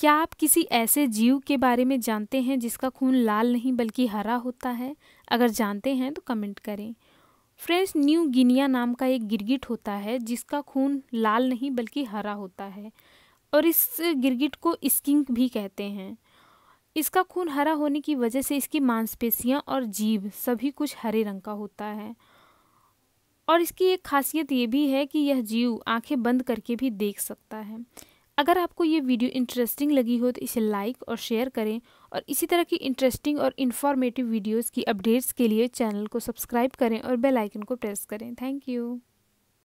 क्या आप किसी ऐसे जीव के बारे में जानते हैं जिसका खून लाल नहीं बल्कि हरा होता है अगर जानते हैं तो कमेंट करें फ्रेंड्स न्यू गिनिया नाम का एक गिरगिट होता है जिसका खून लाल नहीं बल्कि हरा होता है और इस गिरगिट को स्किंक भी कहते हैं इसका खून हरा होने की वजह से इसकी मांसपेशियां और जीभ सभी कुछ हरे रंग का होता है और इसकी एक खासियत ये भी है कि यह जीव आंखें बंद करके भी देख सकता है अगर आपको ये वीडियो इंटरेस्टिंग लगी हो तो इसे लाइक और शेयर करें और इसी तरह की इंटरेस्टिंग और इन्फॉर्मेटिव वीडियोस की अपडेट्स के लिए चैनल को सब्सक्राइब करें और बेल आइकन को प्रेस करें थैंक यू